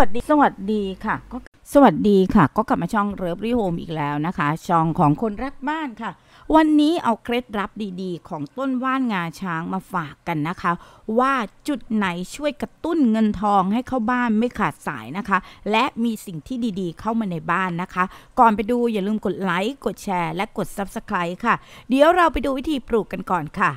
วัสดีสวัสดีค่ะก็สวัสดีค่ะ ก็กลับมาช่องเริฟรีโฮม อีกแล้วนะคะ ช่องของคนรักบ้านค่ะ วันนี้เอาเคล็ดลับดีๆ ของต้นว่านงาช้างมาฝากกันนะคะ ว่าจุดไหนช่วยกระตุ้นเงินทองให้เข้าบ้านไม่ขาดสายนะคะ และมีสิ่งที่ดีๆเข้ามาในบ้านนะคะ ก่อนไปดูอย่าลืมกดไลค์กดแชร์และกด Subscribe ค่ะ เดี๋ยวเราไปดูวิธีปลูกกันก่อนค่ะ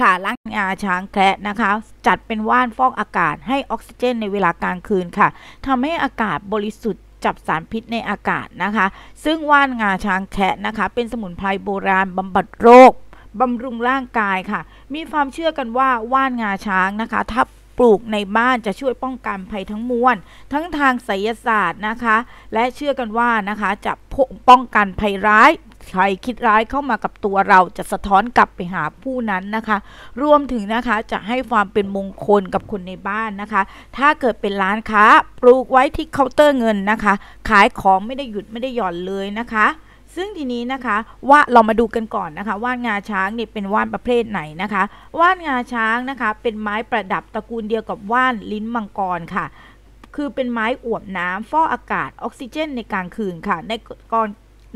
ค่ะล้างงาช้างแคะนะคะ จัดเป็น ว่านฟอกอากาศ ให้ออกซิเจนในเวลากลางคืนค่ะ ทำ ให้อากาศบริสุทธิ์จับสารพิษในอากาศนะคะ ซึ่งว่านงาช้างแคะนะคะ เป็นสมุนไพรโบราณบำบัดโรคบำรุงร่างกายค่ะ มีความเชื่อกันว่าว่านงาช้างนะคะ ถ้าปลูกในบ้านจะช่วยป้องกันภัยทั้งมวลทั้งทางไสยศาสตร์นะคะ และเชื่อกันว่า นะคะจะป้องกันภัยร้ายใครคิดร้ายเข้ามากับตัวเราจะสะท้อนกลับไปหาผู้นั้นนะคะ รวมถึงนะคะจะให้ความเป็นมงคลกับคนในบ้านนะคะ ถ้าเกิดเป็นร้านค้าปลูกไว้ที่เคาน์เตอร์เงินนะคะ ขายของไม่ได้หยุดไม่ได้หย่อนเลยนะคะ ซึ่งทีนี้นะคะว่าเรามาดูกันก่อนนะคะ ว่านงาช้างเนี่ยเป็นว่านประเภทไหนนะคะ ว่านงาช้างนะคะ เป็นไม้ประดับตระกูลเดียวกับว่านลิ้นมังกรค่ะ คือเป็นไม้อวบน้ำฟอกอากาศออกซิเจนในกลางคืนค่ะในกร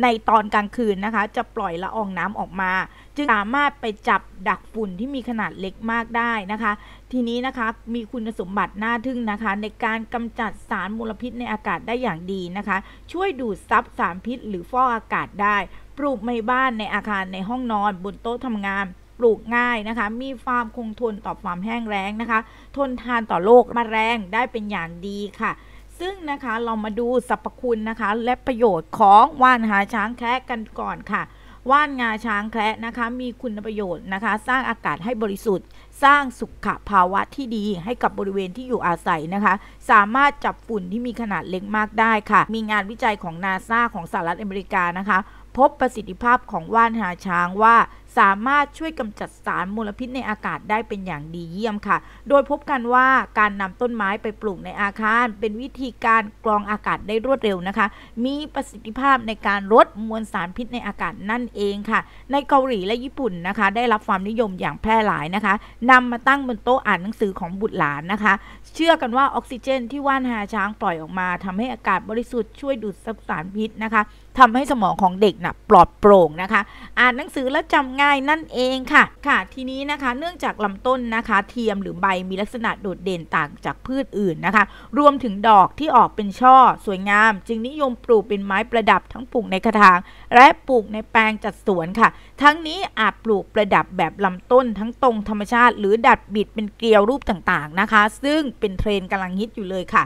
ในตอนกลางคืนนะคะ จะปล่อยละอองน้ำออกมา จึงสามารถไปจับดักฝุ่นที่มีขนาดเล็กมากได้นะคะ ทีนี้นะคะมีคุณสมบัติน่าทึ่งนะคะ ในการกำจัดสารมลพิษในอากาศได้อย่างดีนะคะ ช่วยดูดซับสารพิษ หรือฟอกอากาศได้ ปลูกในบ้านในอาคารในห้องนอน บนโต๊ะทำงาน ปลูกง่ายนะคะ มีความคงทนต่อความแห้งแล้งนะคะ ทนทานต่อโรคมาแรงได้เป็นอย่างดีค่ะซึ่งนะคะ เรามาดูสรรพคุณนะคะ และประโยชน์ของว่านหาช้างแคะกันก่อนค่ะว่านงาช้างแคะนะคะมีคุณประโยชน์นะคะสร้างอากาศให้บริสุทธิ์ สร้างสุขภาวะที่ดี ให้กับบริเวณที่อยู่อาศัยนะคะ สามารถจับฝุ่นที่มีขนาดเล็กมากได้ค่ะ มีงานวิจัยของนาซาของสหรัฐอเมริกานะคะ พบประสิทธิภาพของว่านหาช้างว่าสามารถช่วยกำจัดสารมลพิษในอากาศได้เป็นอย่างดีเยี่ยมค่ะ โดยพบกันว่าการนำต้นไม้ไปปลูกในอาคาร เป็นวิธีการกรองอากาศได้รวดเร็วนะคะ มีประสิทธิภาพในการลดมวลสารพิษในอากาศนั่นเองค่ะ ในเกาหลีและญี่ปุ่นนะคะ ได้รับความนิยมอย่างแพร่หลายนะคะนำมาตั้งบนโต๊ะอ่านหนังสือของบุตรหลานนะคะ เชื่อกันว่าออกซิเจน ที่ว่านหาช้างปล่อยออกมา ทำให้อากาศบริสุทธิ์ช่วยดูดซับสารพิษนะคะทำให้สมองของเด็กนะ่ะปลอดโปร่งนะคะ อ่านหนังสือแล้วจำง่ายนั่นเองค่ะ ค่ะ ทีนี้นะคะเนื่องจากลำต้นนะคะ เทียมหรือใบมีลักษณะโดดเด่นต่างจากพืชอื่นนะคะ รวมถึงดอกที่ออกเป็นช่อสวยงาม จึงนิยมปลูกเป็นไม้ประดับทั้งปลูกในกระถาง และปลูกในแปลงจัดสวนค่ะ ทั้งนี้อาจปลูกประดับแบบลำต้นทั้งตรง ธรรมชาติหรือดัดบิด เป็นเกลียวรูปต่างๆนะคะ ซึ่งเป็นเทรนกำลังฮิตอยู่เลยค่ะ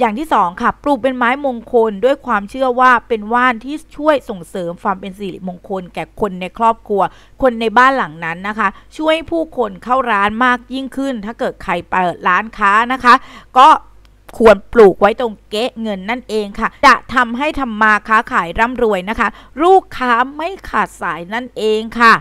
อย่างที่สองค่ะปลูกเป็นไม้มงคลด้วยความเชื่อว่าเป็นว่านที่ช่วยส่งเสริมความเป็นสิริมงคลแก่คนในครอบครัวคนในบ้านหลังนั้นนะคะ ช่วยผู้คนเข้าร้านมากยิ่งขึ้น ถ้าเกิดใครเปิดร้านค้านะคะ ก็ควรปลูกไว้ตรงเก๊ะเงินนั่นเองค่ะ จะทำให้ทำมาค้าขายร่ำรวยนะคะ ลูกค้าไม่ขาดสายนั่นเองค่ะ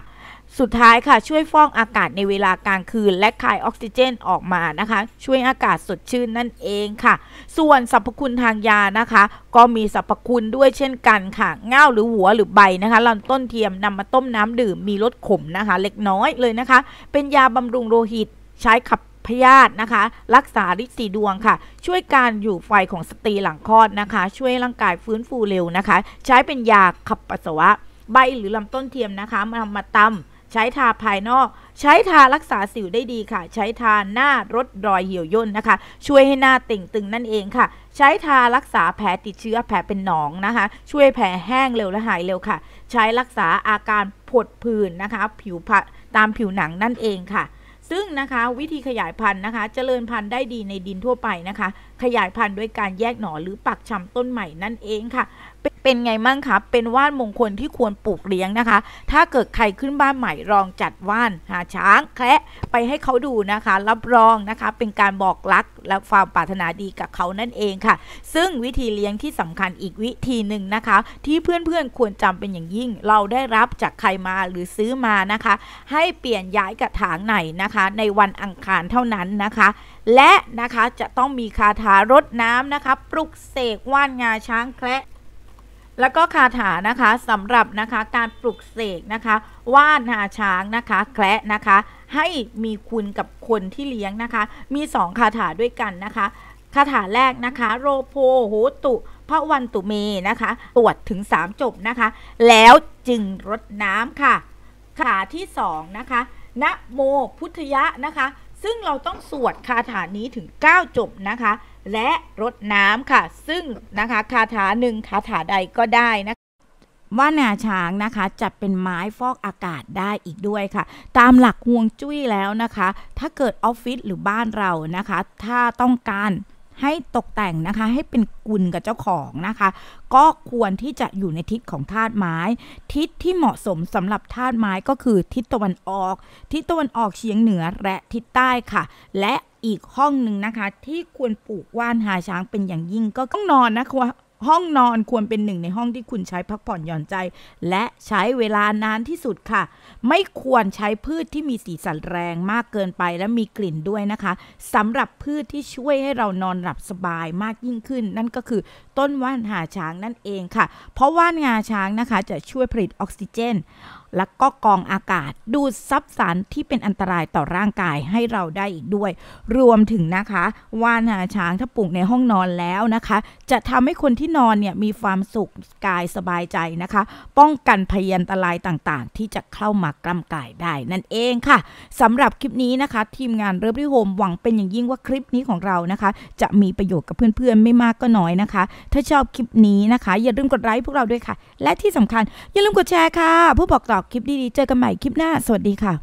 สุดท้ายค่ะ ช่วยฟอกอากาศในเวลากลางคืนและคายออกซิเจนออกมานะคะ ช่วยอากาศสดชื่นนั่นเองค่ะ ส่วนสรรพคุณทางยานะคะ ก็มีสรรพคุณด้วยเช่นกันค่ะง่าหรือหัวหรือใบนะคะลำต้นเทียมนำมาต้มน้ำดื่ม มีรสขมนะคะ เล็กน้อยเลยนะคะ เป็นยาบำรุงโลหิตใช้ขับพยาธินะคะ รักษาฤทธิ์สีดวงค่ะ ช่วยการอยู่ไฟของสตรีหลังคลอดนะคะ ช่วยร่างกายฟื้นฟูเร็วนะคะ ใช้เป็นยาขับปัสสาวะใบหรือลำต้นเทียมนะคะ มาทำมาตำใช้ทาภายนอก ใช้ทารักษาสิวได้ดีค่ะ ใช้ทาหน้ารดรอยเหี่ยวย่นนะคะ ช่วยให้หน้าติ่งตึงนั่นเองค่ะ ใช้ทารักษาแผลติดเชื้อแผลเป็นหนองนะคะ ช่วยแผลแห้งเร็วและหายเร็วค่ะ ใช้รักษาอาการ ผดผื่นนะคะ ผิวผตามผิวหนังนั่นเองค่ะ ซึ่งนะคะวิธีขยายพันธุ์นะคะจะเจริญพันธุ์ได้ดีในดินทั่วไปนะคะ ขยายพันธุ์ด้วยการแยกหน่อหรือปักชำต้นใหม่นั่นเองค่ะเป็นไงมั่งคะ เป็นว่าน มงคลที่ควรปลูกเลี้ยงนะคะ ถ้าเกิดใครขึ้นบ้านใหม่ลองจัด ว่านหา ช้าง แคะไปให้เขาดูนะคะ รับรองนะคะ เป็นการบอก รักและความปรารถนาดีกับเขานั่นเองค่ะ ซึ่งวิธีเลี้ยงที่ สำคัญอีกวิธีหนึ่งนะคะ ที่เพื่อนๆควรจำเป็นอย่างยิ่ง เราได้รับจากใครมาหรือซื้อมานะคะ ให้เปลี่ยนย้ายกระถางไหนนะคะ ในวันอังคารเท่านั้นนะคะ และนะคะจะต้องมีคาถารดน้ำนะคะ ปลุกเสกว่านงาช้างแคะแล้วก็คาถานะคะสำหรับนะคะการปลุกเสกนะคะว่านาช้างนะคะแคละนะคะ ให้มีคุณกับคนที่เลี้ยงนะคะ มี2คาถาด้วยกันนะคะ คาถาแรกนะคะ โรโพ โหตุพระวันตุเมนะคะ ตรวจถึง 3 จบนะคะ แล้วจึงรดน้ำค่ะคาถาที่ 2 นะคะนะโมพุทธยะนะคะซึ่งเราต้องสวดคาถานี้ถึง 9 จบนะคะและรดน้ำค่ะซึ่งนะคะคาถาหนึ่งคาถาใดก็ได้นะ ว่านาช้างนะคะจะเป็นไม้ฟอกอากาศได้อีกด้วยค่ะ ตามหลักห่วงจุ้ยแล้วนะคะถ้าเกิดออฟฟิศหรือบ้านเรานะคะถ้าต้องการให้ตกแต่งนะคะให้เป็นกุลกับเจ้าของนะคะ ก็ควรที่จะอยู่ในทิศของธาตุไม้ ทิศที่เหมาะสมสำหรับธาตุไม้ก็คือทิศตะวันออกทิศตะวันออกเฉียงเหนือและทิศใต้ค่ะ และอีกห้องหนึ่งนะคะ ที่ควรปลูกว่านหาช้างเป็นอย่างยิ่งก็ต้องนอนนะคะห้องนอนควรเป็นหนึ่งในห้องที่คุณใช้พักผ่อนหย่อนใจ และใช้เวลานานที่สุดค่ะ ไม่ควรใช้พืชที่มีสีสันแรงมากเกินไปและมีกลิ่นด้วยนะคะ สำหรับพืชที่ช่วยให้เรานอนหลับสบายมากยิ่งขึ้นนั่นก็คือต้นว่านหาช้างนั่นเองค่ะ เพราะว่านงาช้างนะคะจะช่วยผลิตออกซิเจน และก็กองอากาศดูดซับสารที่เป็นอันตรายต่อร่างกายให้เราได้อีกด้วย รวมถึงนะคะว่านหาช้างถ้าปลูกในห้องนอนแล้วนะคะ จะทำให้คนที่นอนเนี่ยมีความสุขกายสบายใจนะคะ ป้องกันพยันตรายต่างๆ ที่จะเข้ามากล้ำกายได้นั่นเองค่ะ สำหรับคลิปนี้นะคะ ทีมงานเริ่มที่โฮมหวังเป็นอย่างยิ่งว่าคลิปนี้ของเรานะคะ จะมีประโยชน์กับเพื่อนๆ ไม่มากก็น้อยนะคะถ้าชอบคลิปนี้นะคะ อย่าลืมกดไลค์พวกเราด้วยค่ะ และที่สำคัญ อย่าลืมกดแชร์ค่ะ ผู้บอกต่อคลิปดีๆเจอกันใหม่คลิปหน้า สวัสดีค่ะ